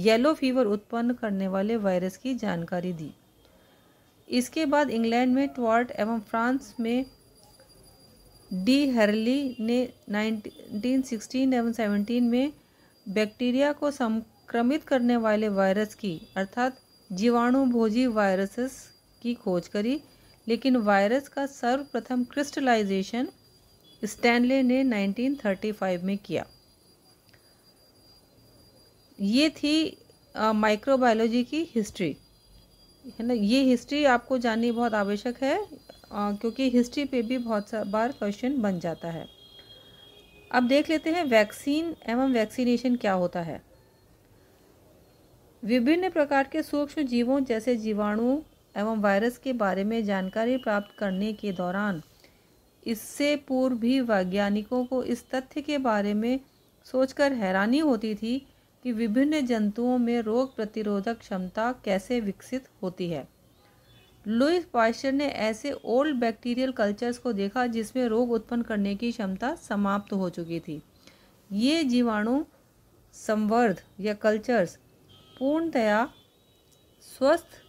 yellow fever उत्पन्न करने वाले वायरस की जानकारी दी इसके बाद इंग्लैंड में ट्वार्ट एवं फ्रांस में डी हरली ने 1916 एवं 17 में बैक्टीरिया को संक्रमित करने वाले वायरस की अर्थात जीवाणु भोजी वायरसेस की खोज करी लेकिन वायरस का सर्वप्रथम क्रिस्टलाइजेशन स्टैनले ने 1935 में किया ये थी माइक्रोबायोलॉजी की हिस्ट्री है ना ये हिस्ट्री आपको जाननी बहुत आवश्यक है आ, क्योंकि हिस्ट्री पे भी बहुत सा बार क्वेश्चन बन जाता है अब देख लेते हैं वैक्सीन एवं वैक्सीनेशन क्या होता है विभिन्न प्रकार के सूक्ष्म जीवों जैसे जीवाणु एवं वायरस के बारे में जानकारी प्राप्त करने के दौरान इससे पूर्व भी वैज्ञानिकों को इस तथ्य के बारे में सोचकर हैरानी होती थी कि विभिन्न जंतुओं में रोग प्रतिरोधक क्षमता कैसे विकसित होती है लुइस पाइशर ने ऐसे ओल्ड बैक्टीरियल कल्चर्स को देखा जिसमें रोग उत्पन्न करने की क्षमता समाप्त हो चुकी थी ये जीवाणु संवर्ध या कल्चर्स पूर्णतया स्वस्थ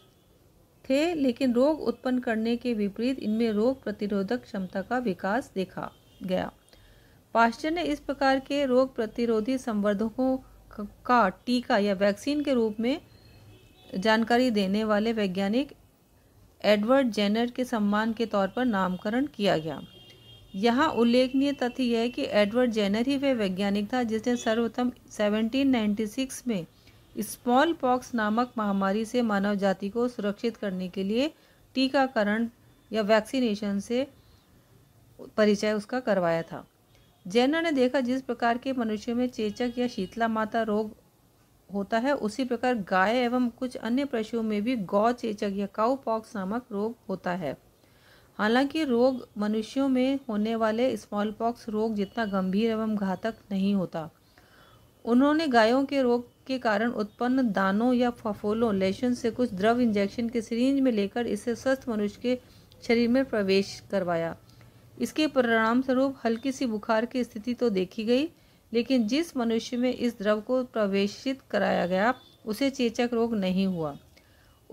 थे लेकिन रोग उत्पन्न करने के विपरीत इनमें रोग प्रतिरोधक क्षमता का विकास देखा गया पाश्चर ने इस प्रकार के रोग प्रतिरोधी संवर्धकों का टीका या वैक्सीन के रूप में जानकारी देने वाले वैज्ञानिक एडवर्ड जेनर के सम्मान के तौर पर नामकरण किया गया यहाँ उल्लेखनीय तथ्य यह है कि एडवर्ड जेनर ही वह वैज्ञानिक था जिसने सर्वप्रथम 1796 में स्मॉल पॉक्स नामक महामारी से मानव जाति को सुरक्षित करने के लिए टीकाकरण या वैक्सीनेशन से परिचय उसका करवाया था जैना ने देखा जिस प्रकार के मनुष्यों में चेचक या शीतला माता रोग होता है उसी प्रकार गाय एवं कुछ अन्य पशुओं में भी गौ चेचक या काउ पॉक्स नामक रोग होता है हालांकि रोग मनुष्यों में होने वाले स्मॉल पॉक्स रोग जितना गंभीर एवं घातक नहीं होता उन्होंने गायों के रोग के कारण उत्पन्न दानों या फफोलों लेशन से कुछ द्रव इंजेक्शन के सिरिंज में लेकर इसे स्वस्थ मनुष्य के शरीर में प्रवेश करवाया इसके परिणाम स्वरूप हल्की सी बुखार की स्थिति तो देखी गई लेकिन जिस मनुष्य में इस द्रव को प्रवेशित कराया गया उसे चेचक रोग नहीं हुआ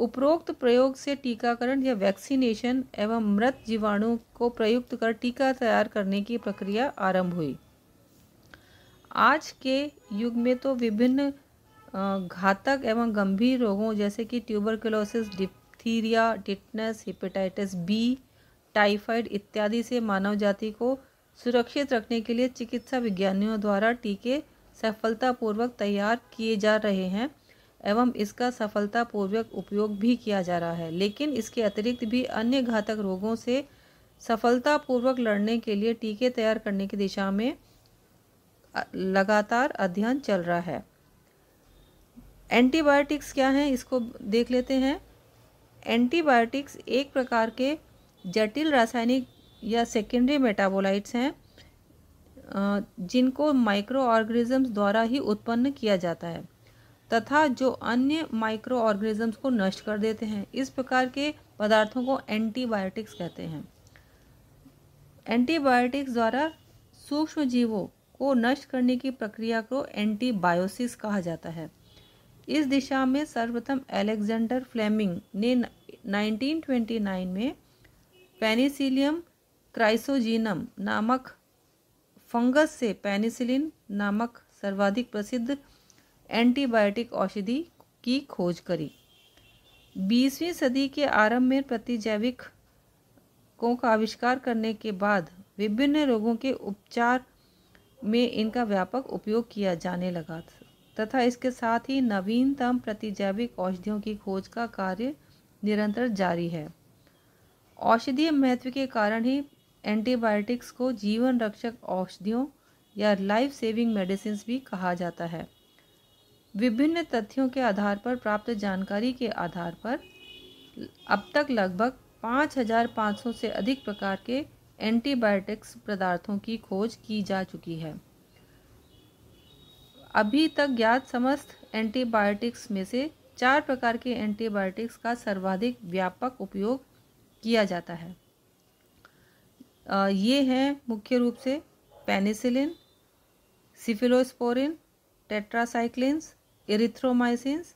उपरोक्त प्रयोग से टीकाकरण या वैक्सीनेशन एवं मृत जीवाणु को प्रयुक्त कर टीका तैयार करने की प्रक्रिया आरंभ हुई आज के युग में तो विभिन्न घातक एवं गंभीर रोगों जैसे कि tuberculosis diphtheria tetanus hepatitis B typhoid इत्यादि से मानव जाति को सुरक्षित रखने के लिए चिकित्सा विज्ञानियों द्वारा टीके सफलतापूर्वक तैयार किए जा रहे हैं एवं इसका सफलतापूर्वक उपयोग भी किया जा रहा है लेकिन इसके अतिरिक्त भी अन्य घातक रोगों से सफलतापूर्वक लड़ने के लिए टीके तैयार करने की दिशा में लगातार अध्ययन चल रहा है एंटीबायोटिक्स क्या हैं इसको देख लेते हैं एंटीबायोटिक्स एक प्रकार के जटिल रासायनिक या सेकेंडरी मेटाबोलाइट्स हैं जिनको माइक्रो ऑर्गेनिजम्स द्वारा ही उत्पन्न किया जाता है तथा जो अन्य माइक्रो ऑर्गेनिजम्स को नष्ट कर देते हैं इस प्रकार के पदार्थों को एंटीबायोटिक्स कहते हैं एंटीबायोटिक्स द्वारा सूक्ष्म जीवों को नष्ट करने की प्रक्रिया को एंटीबायोसिस कहा जाता है इस दिशा में सर्वप्रथम एलेक्जेंडर फ्लेमिंग ने 1929 में पेनिसिलियम क्राइसोजीनम नामक फंगस से पेनिसिलिन नामक सर्वाधिक प्रसिद्ध एंटीबायोटिक औषधि की खोज करी बीसवीं सदी के आरंभ में प्रतिजैविक को का आविष्कार करने के बाद विभिन्न रोगों के उपचार में इनका व्यापक उपयोग किया जाने लगा तथा इसके साथ ही नवीनतम प्रतिजैविक औषधियों की खोज का कार्य निरंतर जारी है औषधीय महत्व के कारण ही एंटीबायोटिक्स को जीवन रक्षक औषधियों या लाइफ सेविंग मेडिसिन भी कहा जाता है विभिन्न तथ्यों के आधार पर प्राप्त जानकारी के आधार पर अब तक लगभग 5,500 से अधिक प्रकार के एंटीबायोटिक्स पदार्थों की खोज की जा चुकी है अभी तक ज्ञात समस्त एंटीबायोटिक्स में से चार प्रकार के एंटीबायोटिक्स का सर्वाधिक व्यापक उपयोग किया जाता है ये हैं मुख्य रूप से पेनिसिलिन सिफिलोस्पोरिन टेट्रासाइक्लिन्स एरिथ्रोमाइसिन्स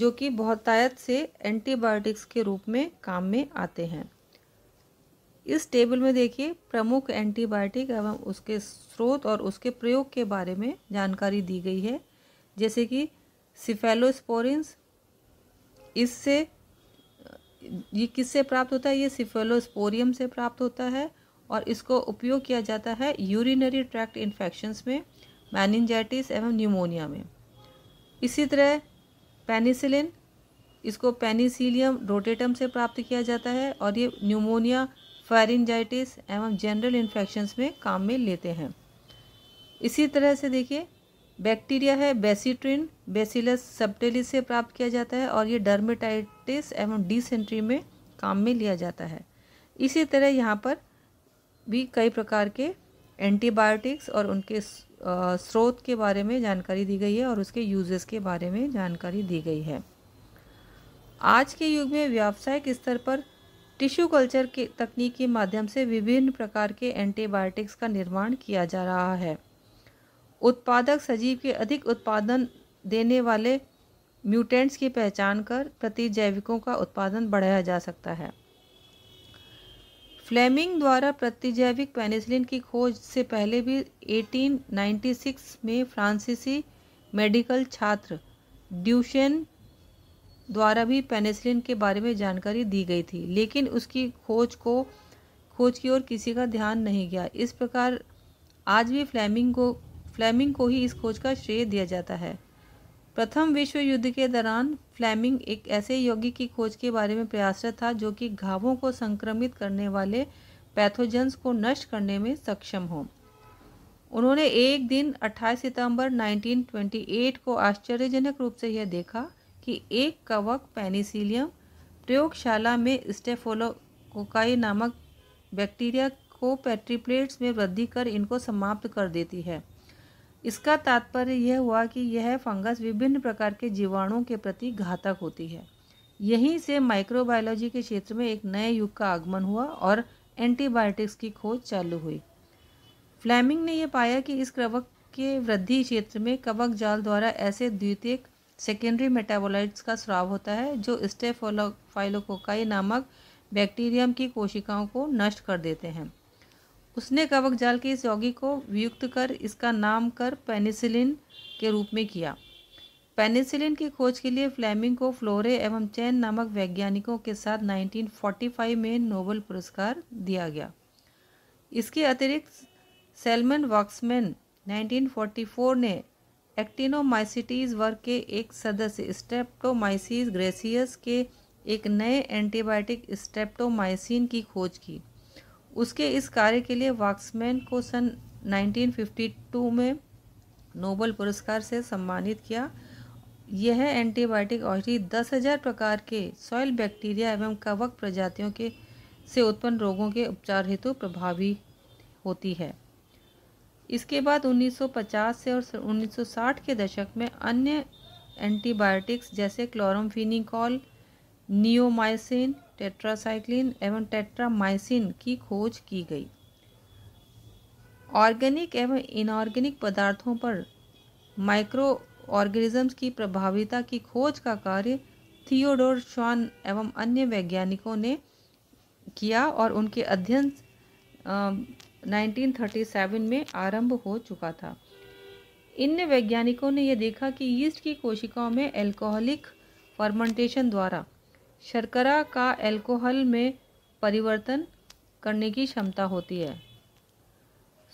जो कि बहुतायत से एंटीबायोटिक्स के रूप में काम में आते हैं इस टेबल में देखिए प्रमुख एंटीबायोटिक एवं उसके स्रोत और उसके प्रयोग के बारे में जानकारी दी गई है जैसे कि सिफेलोस्पोरिन्स इससे ये किससे प्राप्त होता है ये सिफेलोस्पोरियम से प्राप्त होता है और इसको उपयोग किया जाता है यूरिनरी ट्रैक्ट इन्फेक्शंस में मैनिंजाइटिस एवं न्यूमोनिया में इसी तरह पेनिसिलिन इसको पेनिसिलियम रोटेटम से प्राप्त किया जाता है और ये न्यूमोनिया फेरिंजाइटिस एवं जनरल इन्फेक्शंस में काम में लेते हैं इसी तरह से देखिए बैक्टीरिया है बेसिट्रिन बेसिलस सप्टेलिस से प्राप्त किया जाता है और ये डर्मेटाइटिस एवं डिसेंट्री में काम में लिया जाता है इसी तरह यहाँ पर भी कई प्रकार के एंटीबायोटिक्स और उनके स्रोत के बारे में जानकारी दी गई है और उसके यूजेस के बारे में जानकारी दी गई है आज के युग में व्यावसायिक स्तर पर टिश्यू कल्चर के तकनीक के माध्यम से विभिन्न प्रकार के एंटीबायोटिक्स का निर्माण किया जा रहा है उत्पादक सजीव के अधिक उत्पादन देने वाले म्यूटेंट्स की पहचान कर प्रतिजैविकों का उत्पादन बढ़ाया जा सकता है फ्लेमिंग द्वारा प्रतिजैविक पेनिसिलिन की खोज से पहले भी 1896 में फ्रांसीसी मेडिकल छात्र ड्यूशेन द्वारा भी पेनिसिलिन के बारे में जानकारी दी गई थी लेकिन उसकी खोज को खोज की ओर किसी का ध्यान नहीं गया इस प्रकार आज भी फ्लेमिंग को फ्लेमिंग को ही इस खोज का श्रेय दिया जाता है प्रथम विश्व युद्ध के दौरान फ्लेमिंग एक ऐसे यौगिक की खोज के बारे में प्रयासरत था जो कि घावों को संक्रमित करने वाले पैथोजेंस को नष्ट करने में सक्षम हो उन्होंने एक दिन 28 सितंबर 1928 को आश्चर्यजनक रूप से यह देखा कि एक कवक पेनिसिलियम प्रयोगशाला में स्टेफोलोकोकाई नामक बैक्टीरिया को पेट्रीप्लेट्स में वृद्धि कर इनको समाप्त कर देती है इसका तात्पर्य यह हुआ कि यह फंगस विभिन्न प्रकार के जीवाणुओं के प्रति घातक होती है यहीं से माइक्रोबायोलॉजी के क्षेत्र में एक नए युग का आगमन हुआ और एंटीबायोटिक्स की खोज चालू हुई फ्लैमिंग ने यह पाया कि इस कवक के वृद्धि क्षेत्र में कवक जाल द्वारा ऐसे द्वितीयक सेकेंडरी मेटाबोलाइट्स का स्राव होता है जो स्टेफोलोफाइलोकोकाई नामक बैक्टीरियम की कोशिकाओं को नष्ट कर देते हैं उसने कवक जाल के इस यौगिक को वियुक्त कर इसका नाम कर पेनिसिलिन के रूप में किया पेनिसिलिन की खोज के लिए फ्लेमिंग को फ्लोरे एवं चैन नामक वैज्ञानिकों के साथ 1945 में नोबल पुरस्कार दिया गया इसके अतिरिक्त सेलमन वॉक्समैन 1944 ने एक्टिनोमाइसिटीज वर्ग के एक सदस्य स्टेप्टोमाइसिस ग्रेसियस के एक नए एंटीबायोटिक स्टेप्टोमाइसिन की खोज की उसके इस कार्य के लिए वाक्समैन को सन 1952 में नोबल पुरस्कार से सम्मानित किया यह एंटीबायोटिक औषधि दस हजार प्रकार के सॉइल बैक्टीरिया एवं कवक प्रजातियों के से उत्पन्न रोगों के उपचार हेतु प्रभावी होती है इसके बाद 1950 से और 1960 के दशक में अन्य एंटीबायोटिक्स जैसे क्लोरमफिनिकॉल नियोमाइसिन टेट्रासाइक्लिन एवं टेट्रामाइसिन की खोज की गई ऑर्गेनिक एवं इनऑर्गेनिक पदार्थों पर माइक्रो ऑर्गेनिजम्स की प्रभाविता की खोज का कार्य थियोडोर शॉन एवं अन्य वैज्ञानिकों ने किया और उनके अध्ययन 1937 में आरंभ हो चुका था इन वैज्ञानिकों ने यह देखा कि यीस्ट की कोशिकाओं में एल्कोहलिक फर्मेंटेशन द्वारा शर्करा का एल्कोहल में परिवर्तन करने की क्षमता होती है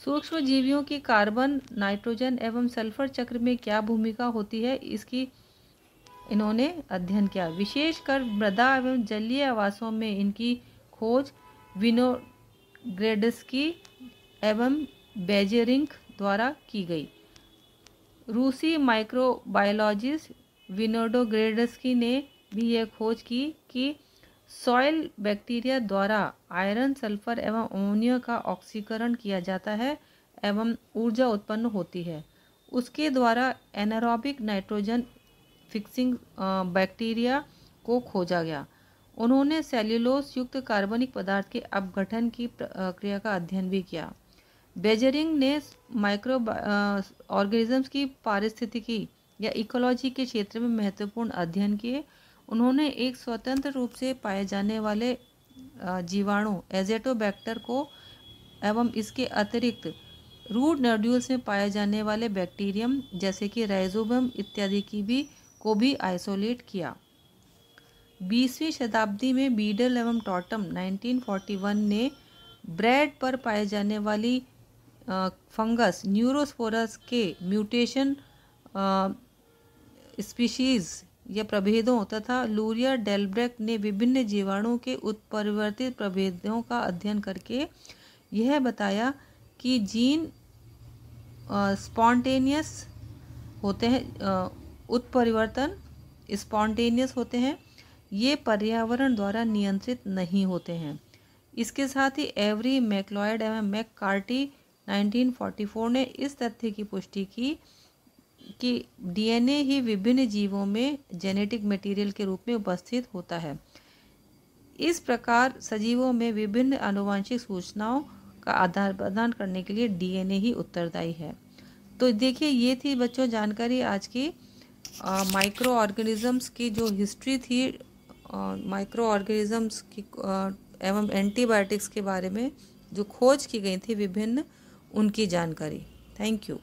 सूक्ष्म जीवियों की कार्बन नाइट्रोजन एवं सल्फर चक्र में क्या भूमिका होती है इसकी इन्होंने अध्ययन किया विशेषकर मृदा एवं जलीय आवासों में इनकी खोज विनोग्रेडस्की एवं बेजेरिंक द्वारा की गई रूसी माइक्रोबायोलॉजिस्ट विनोडोग्रेडस्की ने भी यह खोज की कि सॉयल बैक्टीरिया द्वारा आयरन सल्फर एवं अमोनिया का ऑक्सीकरण किया जाता है एवं ऊर्जा उत्पन्न होती है उसके द्वारा एनारोबिक नाइट्रोजन फिक्सिंग बैक्टीरिया को खोजा गया उन्होंने सेल्यूलोस युक्त कार्बनिक पदार्थ के अपघटन की प्रक्रिया का अध्ययन भी किया बेजरिंग ने माइक्रो ऑर्गेनिजम्स की पारिस्थितिकी या इकोलॉजी के क्षेत्र में महत्वपूर्ण अध्ययन किए उन्होंने एक स्वतंत्र रूप से पाए जाने वाले जीवाणु एजेटोबैक्टर को एवं इसके अतिरिक्त रूट नड्यूल्स में पाए जाने वाले बैक्टीरियम जैसे कि राइजोबम इत्यादि की भी को भी आइसोलेट किया बीसवीं शताब्दी में बीडल एवं टॉटम 1941 ने ब्रेड पर पाए जाने वाली फंगस न्यूरोस्पोरस के म्यूटेशन स्पीशीज़ या प्रभेदों तथा लूरिया डेलब्रेक ने विभिन्न जीवाणुओं के उत्परिवर्तित प्रभेदों का अध्ययन करके यह बताया कि जीन स्पॉन्टेनियस होते हैं उत्परिवर्तन स्पॉन्टेनियस होते हैं ये पर्यावरण द्वारा नियंत्रित नहीं होते हैं इसके साथ ही एवरी मैकलॉयड एवं मैक कार्टी 1944 ने इस तथ्य की पुष्टि की कि डीएनए ही विभिन्न जीवों में जेनेटिक मटेरियल के रूप में उपस्थित होता है इस प्रकार सजीवों में विभिन्न आनुवंशिक सूचनाओं का आदान प्रदान करने के लिए डीएनए ही उत्तरदायी है तो देखिए ये थी बच्चों जानकारी आज की माइक्रो ऑर्गेनिज़म्स की जो हिस्ट्री थी माइक्रो ऑर्गेनिज़म्स की आ, एवं एंटीबायोटिक्स के बारे में जो खोज की गई थी विभिन्न उनकी जानकारी थैंक यू